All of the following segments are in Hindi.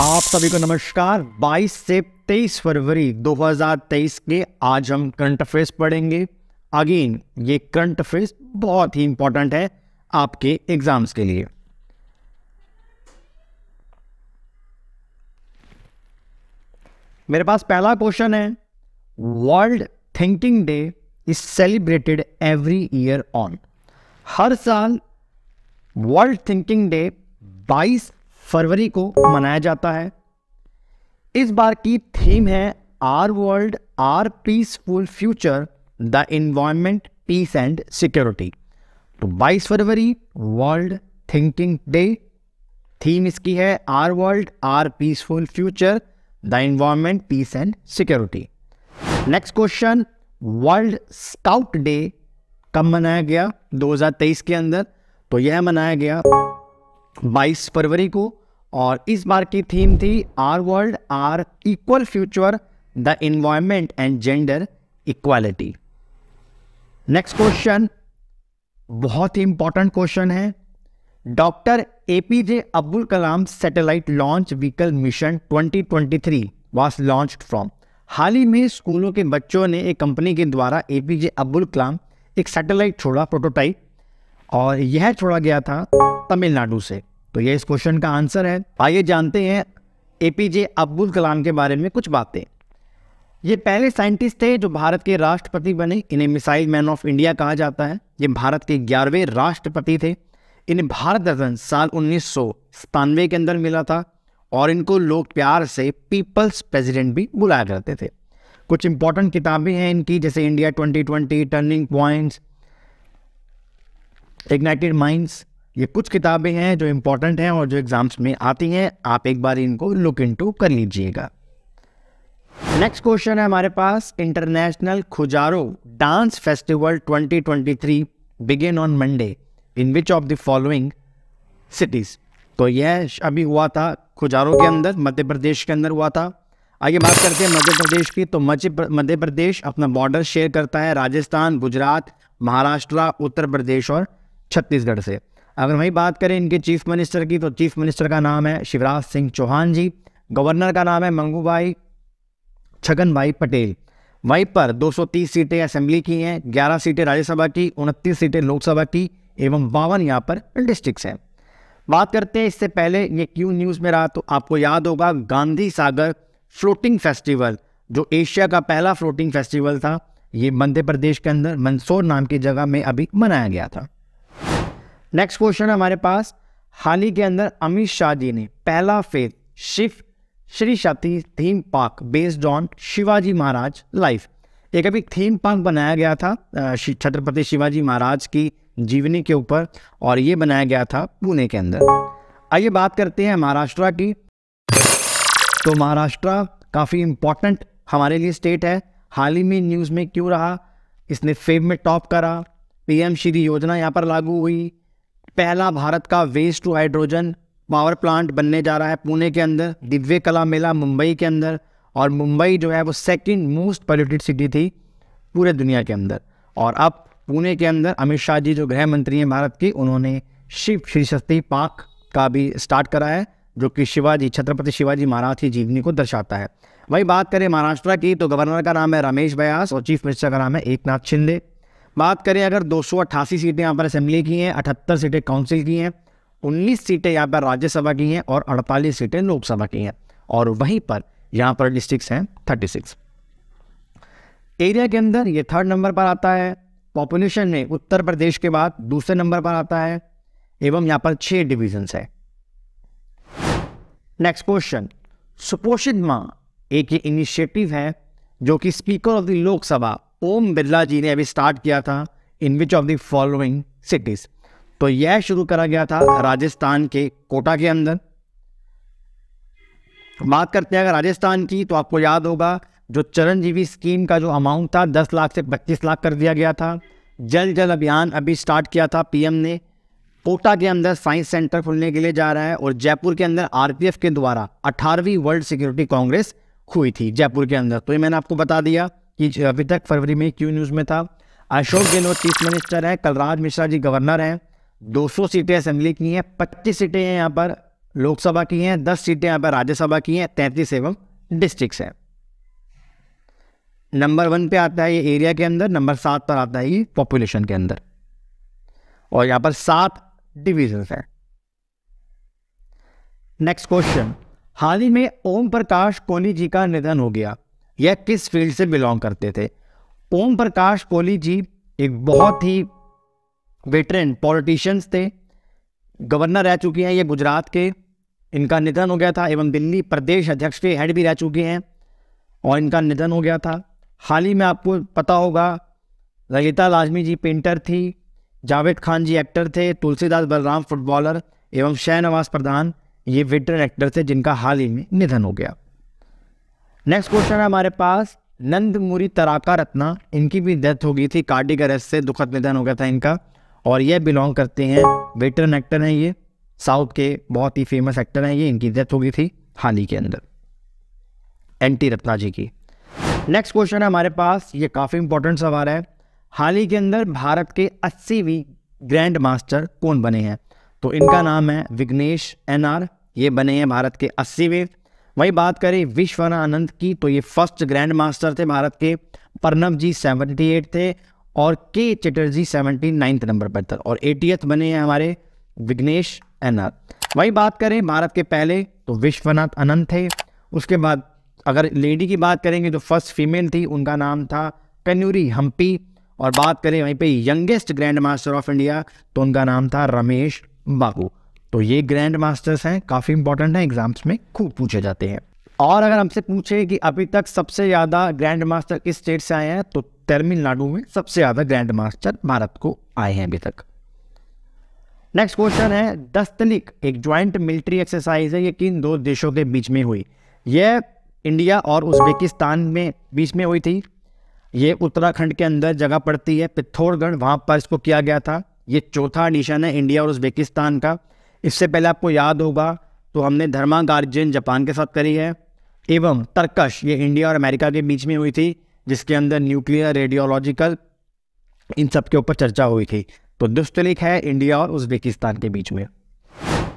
आप सभी को नमस्कार 22 से 23 फरवरी 2023 के आज हम करंट अफेयर्स पढ़ेंगे अगेन ये करंट अफेयर्स बहुत ही इंपॉर्टेंट है आपके एग्जाम्स के लिए मेरे पास पहला क्वेश्चन है world thinking day is celebrated every year on हर साल वर्ल्ड थिंकिंग डे 22 फरवरी को मनाया जाता है इस बार की थीम है our world our peaceful future the environment peace and security तो 22 फरवरी वर्ल्ड थिंकिंग डे थीम इसकी है our world our peaceful future the environment peace and security next question world scout day कब मनाया गया 2023 के अंदर तो यह मनाया गया बाईस फरवरी को और इस बार की थीम थी our world our equal future the environment and gender equality next question बहुत ही इंपॉर्टेंट क्वेश्चन है doctor A P J Abdul Kalam satellite launch vehicle mission 2023 was launch from हाल ही में स्कूलों के बच्चों ने एक कंपनी के द्वारा ए पी जे अब्दुल कलाम एक सैटेलाइट छोड़ा प्रोटोटाइप और यह छोड़ा गया था तमिलनाडु से तो यह इस क्वेश्चन का आंसर है आइए जानते हैं ए पी जे अब्दुल कलाम के बारे में कुछ बातें ये पहले साइंटिस्ट थे जो भारत के राष्ट्रपति बने इन्हें मिसाइल मैन ऑफ इंडिया कहा जाता है ये भारत के ग्यारहवें राष्ट्रपति थे इन्हें भारत रत्न साल उन्नीस के अंदर मिला था और इनको लोग प्यार से पीपल्स प्रेसिडेंट भी बुलाया करते थे कुछ इंपॉर्टेंट किताबें हैं इनकी जैसे India 2020 turning points ignited minds ये कुछ किताबें हैं जो इम्पोर्टेंट हैं और जो एग्ज़ाम्स में आती हैं आप एक बार इनको लुक टू कर लीजिएगा नेक्स्ट क्वेश्चन है हमारे पास international Khajuraho dance festival 2023 begin on Monday in which of the following cities तो यह अभी हुआ था खुजारो के अंदर मध्य प्रदेश के अंदर हुआ था आगे बात करते हैं मध्य प्रदेश की तो मध्य प्रदेश अपना बॉर्डर शेयर करता है राजस्थान गुजरात महाराष्ट्र उत्तर प्रदेश और छत्तीसगढ़ से अगर वही बात करें इनके चीफ मिनिस्टर की तो चीफ मिनिस्टर का नाम है शिवराज सिंह चौहान जी गवर्नर का नाम है मंगू भाई छगन भाई पटेल वहीं पर 230 सीटें असेंबली की हैं 11 सीटें राज्यसभा की 29 सीटें लोकसभा की एवं बावन यहाँ पर डिस्ट्रिक्ट हैं बात करते हैं इससे पहले ये क्यों न्यूज़ में रहा तो आपको याद होगा गांधी सागर फ्लोटिंग फेस्टिवल जो एशिया का पहला फ्लोटिंग फेस्टिवल था ये मध्य प्रदेश के अंदर मंदसौर नाम की जगह में अभी मनाया गया था नेक्स्ट क्वेश्चन है हमारे पास हाल ही के अंदर अमित शाह जी ने पहला phase Shiv Shri Shakti theme park based on Shivaji Maharaj life एक अभी थीम पार्क बनाया गया था छत्रपति शिवाजी महाराज की जीवनी के ऊपर और ये बनाया गया था पुणे के अंदर आइए बात करते हैं महाराष्ट्र की तो महाराष्ट्र काफ़ी इंपॉर्टेंट हमारे लिए स्टेट है हाल ही में न्यूज़ में क्यों रहा इसने फेम में टॉप करा पीएम श्री योजना यहाँ पर लागू हुई पहला भारत का waste to hydrogen power plant बनने जा रहा है पुणे के अंदर दिव्य कला मेला मुंबई के अंदर और मुंबई जो है वो सेकेंड मोस्ट पॉल्यूटेड सिटी थी पूरे दुनिया के अंदर और अब पुणे के अंदर अमित शाह जी जो गृह मंत्री हैं भारत की उन्होंने शिव श्री शक्ति पार्क का भी स्टार्ट करा है जो कि शिवाजी छत्रपति शिवाजी महाराज की जीवनी को दर्शाता है वही बात करें महाराष्ट्र की तो गवर्नर का नाम है रमेश बयास और चीफ मिनिस्टर का नाम है एक नाथ शिंदे बात करें अगर दो सीटें यहाँ पर असेंबली की हैं अठहत्तर सीटें काउंसिल की हैं उन्नीस सीटें यहाँ पर राज्यसभा की हैं और अड़तालीस सीटें लोकसभा की हैं और वहीं पर यहाँ पर डिस्ट्रिक्स हैं थर्टी सिक्स एरिया के अंदर ये थर्ड नंबर पर आता है पॉपुलेशन में उत्तर प्रदेश के बाद दूसरे नंबर पर आता है एवं यहाँ पर छः डिविजन्स है नेक्स्ट क्वेश्चन सुपोषित माँ एक ये इनिशिएटिव है जो कि speaker of the Lok Sabha Om Birla ji ने अभी स्टार्ट किया था in which of the following cities तो यह शुरू करा गया था राजस्थान के कोटा के अंदर बात करते हैं अगर राजस्थान की तो आपको याद होगा जो चरणजीवी स्कीम का जो अमाउंट था दस लाख से पच्चीस लाख कर दिया गया था जल जल अभियान अभी स्टार्ट किया था पीएम ने कोटा के अंदर साइंस सेंटर खुलने के लिए जा रहा है और जयपुर के अंदर आरपीएफ के द्वारा अठारहवीं वर्ल्ड सिक्योरिटी कांग्रेस हुई थी जयपुर के अंदर तो ये मैंने आपको बता दिया कि अभी तक फरवरी में क्यों न्यूज़ में था अशोक गहलोत चीफ मिनिस्टर हैं कलराज मिश्रा जी गवर्नर हैं 200 सीटें असेंबली की हैं 25 सीटें हैं यहाँ पर लोकसभा की हैं 10 सीटें यहाँ पर राज्यसभा की हैं तैंतीस एवं डिस्ट्रिक्ट हैं नंबर वन पे आता है ये एरिया के अंदर नंबर सात पर आता है ये पॉपुलेशन के अंदर और यहाँ पर सात डिविजन्स हैं नेक्स्ट क्वेश्चन हाल ही में ओम प्रकाश कोहली जी का निधन हो गया या किस फील्ड से बिलोंग करते थे ओम प्रकाश कोहली जी एक बहुत ही वेटरन पॉलिटिशियंस थे गवर्नर रह चुके हैं ये गुजरात के इनका निधन हो गया था एवं दिल्ली प्रदेश अध्यक्ष के हेड भी रह चुके हैं और इनका निधन हो गया था हाल ही में आपको पता होगा ललिता लाजमी जी पेंटर थी जावेद खान जी एक्टर थे तुलसीदास बलराम फुटबॉलर एवं शहनवास प्रधान ये वेटरन एक्टर थे जिनका हाल ही में निधन हो गया नेक्स्ट क्वेश्चन है हमारे पास नंदमुरी तराका रत्ना इनकी भी डेथ हो गई थी कार्डिक अरेस्ट से दुखद निधन हो गया था इनका और ये बिलोंग करते हैं वेटरन एक्टर हैं ये साउथ के बहुत ही फेमस एक्टर हैं ये इनकी डेथ हो गई थी हाल ही के अंदर एन टी रत्ना जी की नेक्स्ट क्वेश्चन है हमारे पास ये काफ़ी इंपॉर्टेंट सवाल है हाल ही के अंदर भारत के अस्सीवीं ग्रैंड मास्टर कौन बने हैं तो इनका नाम है विघ्नेश एन आर ये बने हैं भारत के अस्सीवें वही बात करें विश्वनानंद की तो ये फर्स्ट ग्रैंड मास्टर थे भारत के प्रणव जी सेवेंटी एट थे और के चटर्जी सेवेंटी नाइन्थ नंबर पर थे और एटी बने हैं हमारे विघ्नेश एनआर वही बात करें भारत के पहले तो विश्वनाथ अनंत थे उसके बाद अगर लेडी की बात करेंगे तो फर्स्ट फीमेल थी उनका नाम था कन्यूरी हम्पी और बात करें वहीं पे youngest grand master of India तो उनका नाम था रमेश बाबू तो ये ग्रैंड मास्टर्स हैं काफ़ी इंपॉर्टेंट हैं एग्जाम्स में खूब पूछे जाते हैं और अगर हमसे पूछे कि अभी तक सबसे ज़्यादा ग्रैंड मास्टर किस स्टेट से आए हैं तो तमिलनाडु में सबसे ज़्यादा ग्रैंड मास्टर भारत को आए हैं अभी तक नेक्स्ट क्वेश्चन है दस्तलिक एक ज्वाइंट मिलिट्री एक्सरसाइज है ये किन दो देशों के बीच में हुई यह इंडिया और उज्बेकिस्तान में बीच में हुई थी ये उत्तराखंड के अंदर जगह पड़ती है पिथौरगढ़ वहाँ पर इसको किया गया था ये चौथा एडिशन है इंडिया और उज्बेकिस्तान का इससे पहले आपको याद होगा तो हमने धर्मा गार्जियन जापान के साथ करी है एवं तर्कश ये इंडिया और अमेरिका के बीच में हुई थी जिसके अंदर न्यूक्लियर रेडियोलॉजिकल इन सब के ऊपर चर्चा हुई थी तो दुष्टलिक है इंडिया और उज्बेकिस्तान के बीच में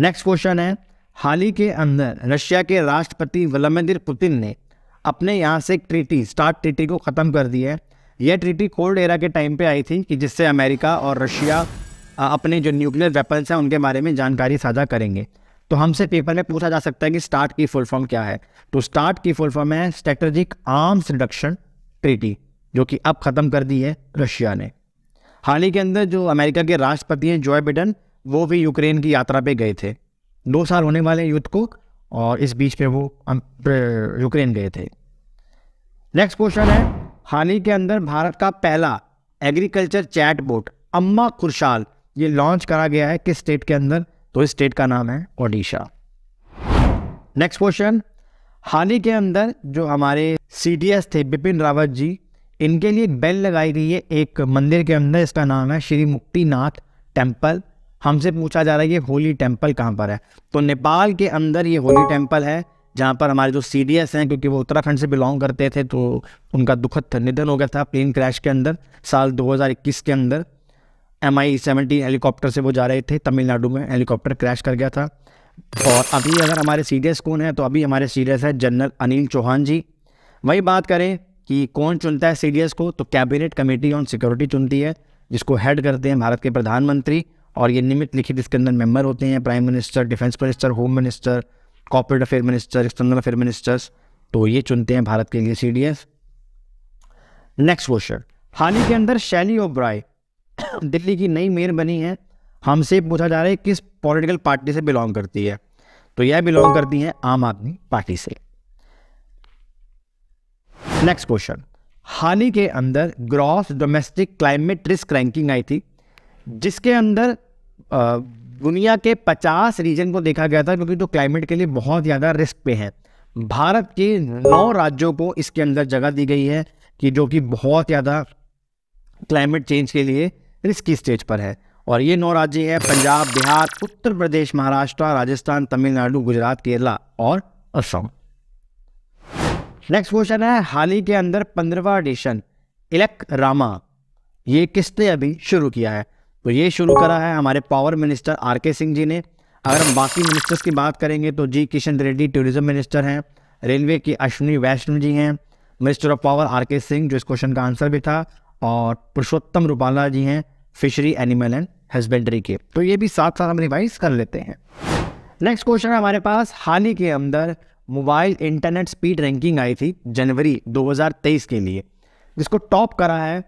नेक्स्ट क्वेश्चन है हाल ही के अंदर रशिया के राष्ट्रपति व्लादिमिर पुतिन ने अपने यहाँ से एक ट्रीटी स्टार्ट ट्रीटी को ख़त्म कर दी है यह ट्रीटी कोल्ड एरा के टाइम पे आई थी कि जिससे अमेरिका और रशिया अपने जो न्यूक्लियर वेपन्स हैं उनके बारे में जानकारी साझा करेंगे तो हमसे पेपर में पूछा जा सकता है कि स्टार्ट की फुल फॉर्म क्या है तो स्टार्ट की फुल फॉर्म है स्ट्रेटेजिक आर्म्स रिडक्शन ट्रीटी जो कि अब ख़त्म कर दी है रशिया ने हाल ही के अंदर जो अमेरिका के राष्ट्रपति हैं जो बिडन वो भी यूक्रेन की यात्रा पे गए थे दो साल होने वाले युद्ध को और इस बीच पे वो यूक्रेन गए थे नेक्स्ट क्वेश्चन है हाल ही के अंदर भारत का पहला एग्रीकल्चर चैट बोट अम्मा खुरशाल ये लॉन्च करा गया है किस स्टेट के अंदर तो इस स्टेट का नाम है ओडिशा नेक्स्ट क्वेश्चन हाल ही के अंदर जो हमारे सी थे बिपिन रावत जी इनके लिए बेल लगाई गई है एक मंदिर के अंदर इसका नाम है श्री मुक्तिनाथ टेम्पल हमसे पूछा जा रहा है ये होली टेम्पल कहाँ पर है तो नेपाल के अंदर ये होली टेम्पल है जहाँ पर हमारे जो सी हैं क्योंकि वो उत्तराखंड से बिलोंग करते थे तो उनका दुखद निधन हो गया था प्लेन क्रैश के अंदर साल 2021 के अंदर एम आई सेवनटीन हेलीकॉप्टर से वो जा रहे थे तमिलनाडु में हेलीकॉप्टर क्रैश कर गया था और अभी अगर हमारे सीरियस कौन है तो अभी हमारे सीरियस है जनरल अनिल चौहान जी वही बात करें कि कौन चुनता है सीरियस को तो कैबिनेट कमेटी ऑन सिक्योरिटी चुनती है जिसको हेड करते हैं भारत के प्रधानमंत्री और ये निमित लिखित इसके अंदर मेम्बर होते हैं prime minister defence minister home minister corporate affair minister external affair ministers तो ये चुनते हैं भारत के लिए सी नेक्स्ट क्वेश्चन हाल ही के अंदर शैली ओब्राई दिल्ली की नई मेयर बनी है हमसे पूछा जा रहा है किस पॉलिटिकल पार्टी से बिलोंग करती है तो यह बिलोंग करती है आम आदमी पार्टी से नेक्स्ट क्वेश्चन हाल ही के अंदर gross domestic climate risk ranking आई थी जिसके अंदर दुनिया के 50 रीजन को देखा गया था क्योंकि जो तो क्लाइमेट के लिए बहुत ज़्यादा रिस्क पे हैं भारत के नौ राज्यों को इसके अंदर जगह दी गई है कि जो कि बहुत ज़्यादा क्लाइमेट चेंज के लिए रिस्की स्टेज पर है और ये नौ राज्य है पंजाब बिहार उत्तर प्रदेश महाराष्ट्र राजस्थान तमिलनाडु गुजरात केरला और असम नेक्स्ट क्वेश्चन है हाल ही के अंदर पंद्रवा एडिशन इलेक्ट रामा ये किसने अभी शुरू किया है तो ये शुरू करा है हमारे पावर मिनिस्टर आर के सिंह जी ने अगर हम बाकी मिनिस्टर्स की बात करेंगे तो G Kishan Reddy tourism minister हैं रेलवे की अश्विनी वैष्णव जी हैं मिनिस्टर ऑफ पावर आर के सिंह जो इस क्वेश्चन का आंसर भी था और पुरुषोत्तम रूपाला जी हैं फिशरी एनिमल एंड हस्बेंड्री के तो ये भी साथ साथ हम रिवाइज कर लेते हैं नेक्स्ट क्वेश्चन है हमारे पास हाल ही के अंदर मोबाइल इंटरनेट स्पीड रैंकिंग आई थी जनवरी 2023 के लिए जिसको टॉप करा है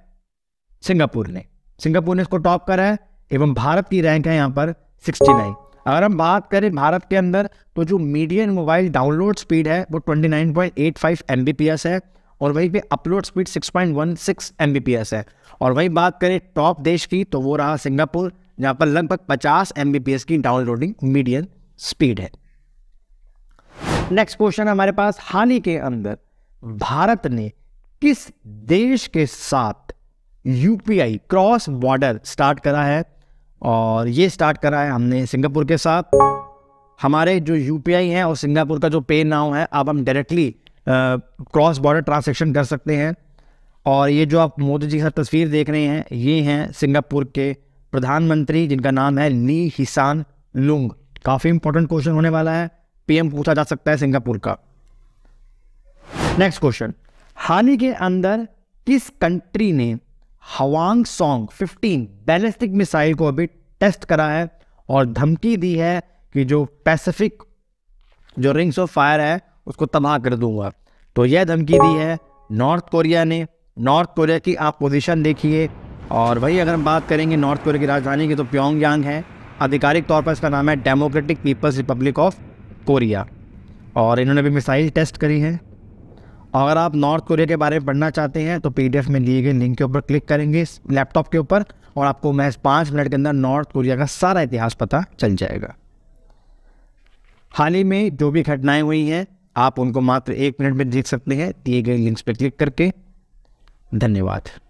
सिंगापुर ने सिंगापुर ने इसको टॉप करा है एवं भारत की रैंक है यहाँ पर 69 अगर हम बात करें भारत के अंदर तो जो मीडियन मोबाइल डाउनलोड स्पीड है वो 29.85 एमबीपीएस है और वहीं पे अपलोड स्पीड 6.16 एमबीपीएस है और वहीं बात करें टॉप देश की तो वो रहा सिंगापुर जहाँ पर लगभग 50 एमबीपीएस की डाउनलोडिंग मीडियम स्पीड है नेक्स्ट क्वेश्चन हमारे पास हाल ही के अंदर भारत ने किस देश के साथ यूपीआई क्रॉस बॉर्डर स्टार्ट करा है और ये स्टार्ट करा है हमने सिंगापुर के साथ हमारे जो यूपीआई है और सिंगापुर का जो पे नाउ है अब हम डायरेक्टली क्रॉस बॉर्डर ट्रांसेक्शन कर सकते हैं और ये जो आप मोदी जी के साथ तस्वीर देख रहे हैं ये हैं सिंगापुर के प्रधानमंत्री जिनका नाम है ली हिसान लुंग काफ़ी इंपॉर्टेंट क्वेश्चन होने वाला है पीएम पूछा जा सकता है सिंगापुर का नेक्स्ट क्वेश्चन हाल ही के अंदर किस कंट्री ने हवांग सॉन्ग 15 बैलिस्टिक मिसाइल को अभी टेस्ट करा है और धमकी दी है कि जो पैसिफिक जो रिंग्स ऑफ फायर है उसको तबाह कर दूंगा तो यह धमकी दी है नॉर्थ कोरिया ने नॉर्थ कोरिया की आप पोजीशन देखिए और वही अगर हम बात करेंगे नॉर्थ कोरिया की राजधानी की तो प्योंगयांग है आधिकारिक तौर पर इसका नाम है Democratic People's Republic of Korea और इन्होंने भी मिसाइल टेस्ट करी है अगर आप नॉर्थ कोरिया के बारे में पढ़ना चाहते हैं तो पीडीएफ में लिए गए लिंक के ऊपर क्लिक करेंगे इस लैपटॉप के ऊपर और आपको महज पाँच मिनट के अंदर नॉर्थ कोरिया का सारा इतिहास पता चल जाएगा हाल ही में जो भी घटनाएं हुई हैं आप उनको मात्र एक मिनट में देख सकते हैं दिए गए लिंक्स पर क्लिक करके धन्यवाद